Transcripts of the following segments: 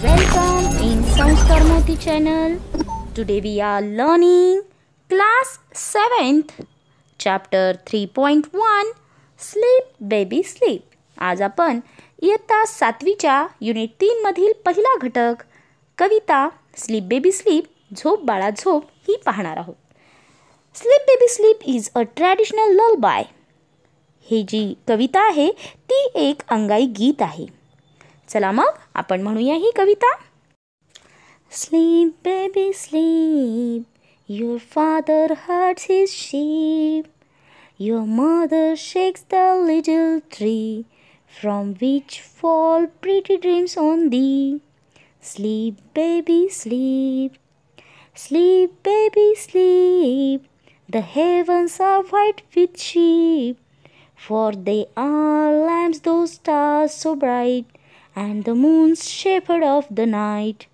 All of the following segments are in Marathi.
Welcome in Samskar Moti channel. Today we are learning class 7th chapter 3.1 sleep baby sleep आज आपण इयत्ता सातवीच्या युनिट मधील पहिला घटक कविता स्लीप बेबी स्लीप झोप बाळा झोप ही पाहणार आहोत sleep baby sleep is a traditional lullaby ही जी कविता आहे ती एक अंगाई गीत आहे चला मग आपण म्हणूया ही कविता sleep baby sleep your father hurts his sheep your mother shakes the little tree from which fall pretty dreams on the sleep baby sleep sleep baby sleep the heavens are white with sheep For they are lamps, those stars so bright, and the moon's shepherd of the night.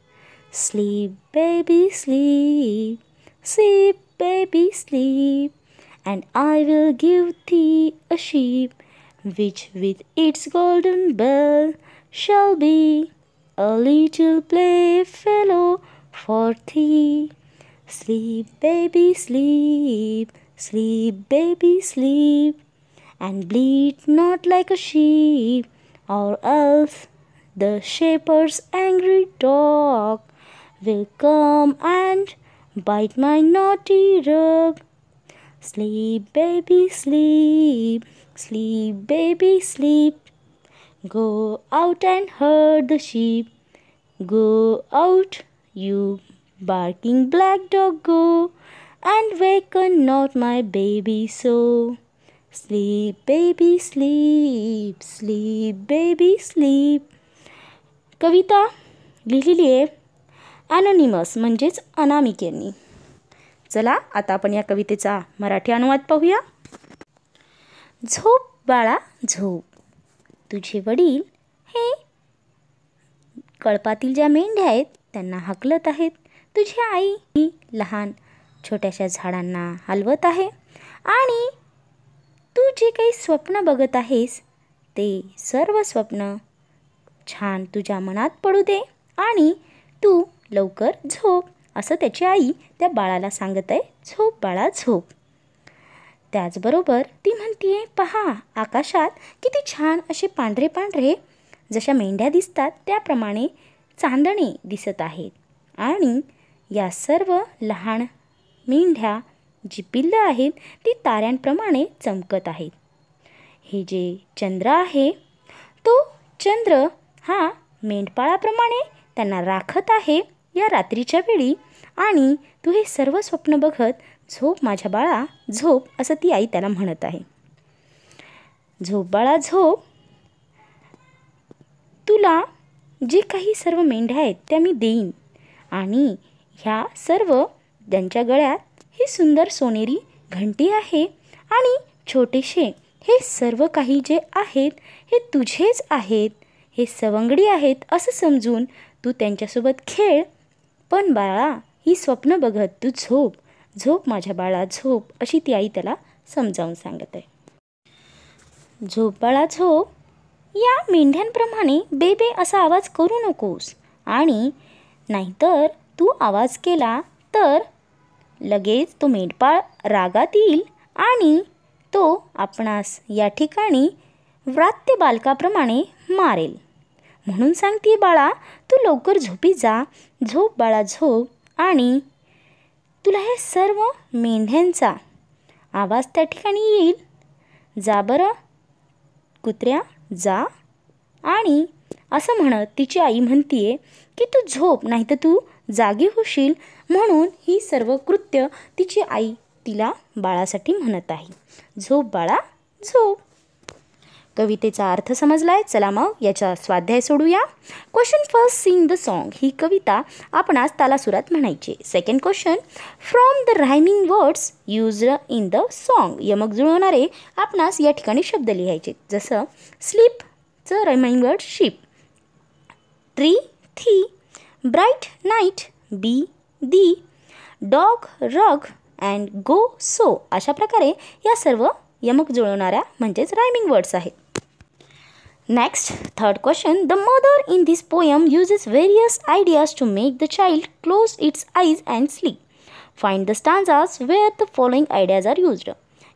Sleep, baby, sleep, sleep, baby, sleep, and I will give thee a sheep, which with its golden bell shall be a little playfellow for thee. Sleep, baby, sleep, sleep, baby, sleep and bleat not like a sheep, or else the shepherd's angry dog will come and bite my naughty rug. Sleep, baby, sleep, sleep, baby, sleep. Go out and herd the sheep. Go out, you barking black dog, go and waken not my baby so. Sleep, baby, sleep, sleep, baby, sleep. कविता लिहिलेली आहे ॲनोनिमस म्हणजेच अनामिक यांनी चला आता आपण या कवितेचा मराठी अनुवाद पाहूया झोप बाळा झोप तुझे वडील हे कळपातील ज्या मेंढ्या आहेत त्यांना हकलत आहेत तुझी आई ही लहान छोट्याशा झाडांना हलवत आहे आणि तू जे काही स्वप्न बघत आहेस ते सर्व स्वप्न छान तुझ्या मनात पडू दे आणि तू लवकर झोप असं त्याची आई त्या बाळाला सांगत आहे झोप बाळा झोप त्याचबरोबर ती म्हणतीये पहा आकाशात किती छान असे पांढरे पांढरे जशा मेंढ्या दिसतात त्याप्रमाणे चांदणे दिसत आहेत आणि या सर्व लहान मेंढ्या जी पिल्लं आहेत ती ताऱ्यांप्रमाणे चमकत आहेत हे जे चंद्र आहे तो चंद्र हा मेंढपाळाप्रमाणे त्यांना राखत आहे या रात्रीच्या वेळी आणि तू हे सर्व स्वप्न बघत झोप माझ्या बाळा झोप असं ती आई त्याला म्हणत आहे झोप बाळा झोप तुला जे काही सर्व मेंढ्या आहेत त्या मी देईन आणि ह्या सर्व त्यांच्या गळ्यात ही सुंदर सोनेरी घंटी आहे आणि छोटेसे हे सर्व काही जे आहेत हे तुझेच आहेत हे सवंगडी आहेत असं समजून तू त्यांच्यासोबत खेळ पण बाळा ही स्वप्न बघत तू झोप झोप माझ्या बाळा झोप अशी ती आई त्याला समजावून सांगत आहे झोप बाळा झोप या मेंढ्यांप्रमाणे बेबे असा आवाज करू नकोस आणि नाहीतर तू आवाज केला तर लगेच तो मेंढपाळ रागात येईल आणि तो आपणास या ठिकाणी व्रात्य बालकाप्रमाणे मारेल म्हणून सांगते बाळा तू लवकर झोपी जा झोप बाळा झोप आणि तुला हे सर्व मेंढ्यांचा आवाज त्या ठिकाणी येईल जा बरं कुत्र्या जा आणि असं म्हणत तिची आई म्हणतीये की तू झोप नाही तर तू जागी होशील म्हणून ही सर्व कृत्य तिची आई तिला बाळासाठी म्हणत आहे झोप बाळा झोप कवितेचा अर्थ समजलाय चला मग याचा स्वाध्याय सोडूया question first sing the song ही कविता आपणास तालासुरात म्हणायची second question from the rhyming words use in the song यमक जुळवणारे आपणास या ठिकाणी शब्द लिहायचे जसं स्लीपचं rhyming word ship tree thee bright night, be, the, dog, rug and go so अशा प्रकारे या सर्व यमक जुळवणाऱ्या म्हणजेच रायमिंग वर्ड्स आहेत next third question the mother in this poem uses various ideas to make the child close its eyes and sleep find the stanzas where the following ideas are used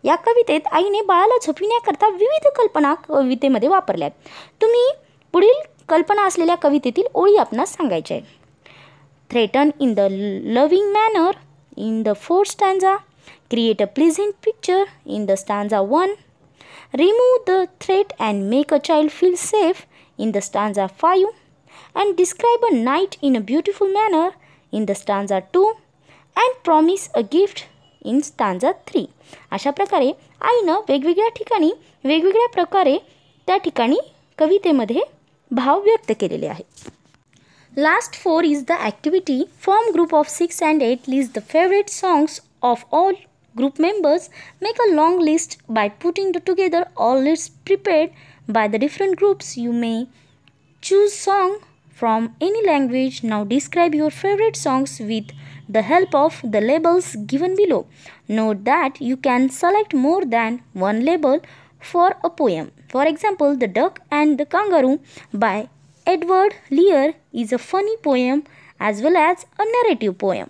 या कवितेत आईने बाळाला झोपविण्याकरता विविध कल्पना कवितेमध्ये वापरल्यात तुम्ही पुढील कल्पना असलेल्या कवितेतील ओळी आपणास सांगायच्या आहेत threaten in the loving manner in the fourth stanza create a pleasant picture in the stanza one remove the threat and make a child feel safe in the stanza five and describe a night in a beautiful manner in the stanza two and promise a gift in stanza three अशा प्रकारे आईनं वेगवेगळ्या ठिकाणी वेगवेगळ्या प्रकारे त्या ठिकाणी कवितेमध्ये भाव व्यक्त केलेले आहे last four is the activity form group of six and eight list the favourite group members make a long list by putting together all lists prepared by the different groups you may choose song from any language now describe your favorite songs with the help of the labels given below note that you can select more than one label for a poem. For example, The Duck and the Kangaroo by Edward Lear is a funny poem as well as a narrative poem.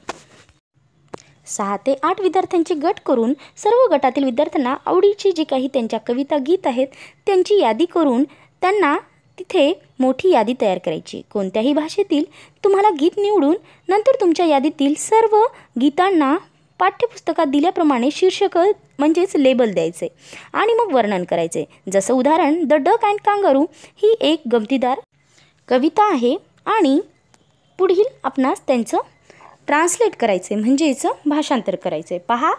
सहा ते आठ विद्यार्थ्यांचे गट करून सर्व गटातील विद्यार्थ्यांना आवडीची जी काही त्यांच्या कविता गीत आहेत त्यांची यादी करून त्यांना तिथे मोठी यादी तयार करायची कोणत्याही भाषेतील तुम्हाला गीत निवडून नंतर तुमच्या यादीतील सर्व गीतांना पाठ्यपुस्तकात दिल्याप्रमाणे शीर्षक म्हणजेच लेबल द्यायचे आणि मग वर्णन करायचे जसं उदाहरण द डक अँड कांगारू ही एक गमतीदार कविता आहे आणि पुढील आपणास त्यांचं ट्रान्सलेट करायचे म्हणजेच भाषांतर करायचे पहा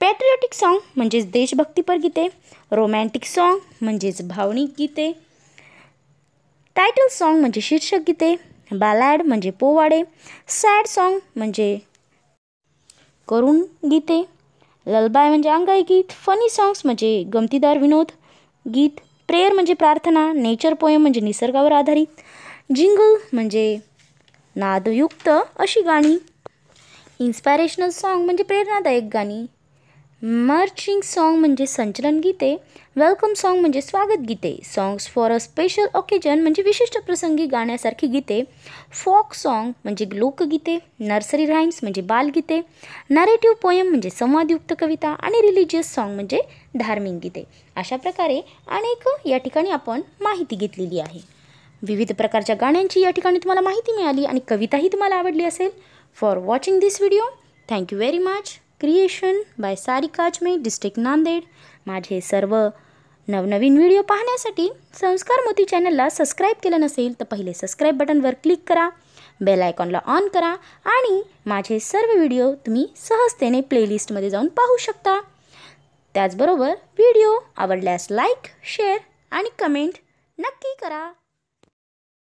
पॅट्रियोटिक सॉन्ग म्हणजेच देशभक्तीपर गीते रोमॅन्टिक सॉन्ग म्हणजेच भावनिक गीते टायटल सॉन्ग म्हणजे शीर्षक गीते बॅलॅड म्हणजे पोवाडे सॅड सॉन्ग म्हणजे करून गीते ललबाय म्हणजे अंगाई गीत फनी सॉंग्स म्हणजे गमतीदार विनोद गीत प्रेयर म्हणजे प्रार्थना नेचर पोयम म्हणजे निसर्गावर आधारित जिंगल म्हणजे नादयुक्त अशी गाणी इन्स्पायरेशनल सॉन्ग म्हणजे प्रेरणादायक गाणी मर्चिंग सॉन्ग म्हणजे संचलन गीते वेलकम सॉन्ग म्हणजे स्वागत गीते songs for a special occasion म्हणजे विशिष्ट प्रसंगी गाण्यासारखी गीते फॉक सॉन्ग म्हणजे लोकगीते नर्सरी राईम्स म्हणजे बालगीते नरेटिव्ह पोयम म्हणजे संवादयुक्त कविता आणि रिलिजियस सॉन्ग म्हणजे धार्मिक गीते अशा प्रकारे अनेक या ठिकाणी आपण माहिती घेतलेली आहे विविध प्रकारच्या गाण्यांची या ठिकाणी तुम्हाला माहिती मिळाली आणि कविताही तुम्हाला आवडली असेल for watching this video thank you very much creation by सारिकाजमे डिस्ट्रिक्ट नांदेड माझे सर्व नवनवीन व्हिडिओ पाहण्यासाठी संस्कार मोती चॅनलला सबस्क्राईब केलं नसेल तर पहिले सबस्क्राईब बटनवर क्लिक करा बेल आयकॉनला ऑन करा आणि माझे सर्व व्हिडिओ तुम्ही सहजतेने प्लेलिस्टमध्ये जाऊन पाहू शकता त्याचबरोबर व्हिडिओ आवडल्यास लाईक शेअर आणि कमेंट नक्की करा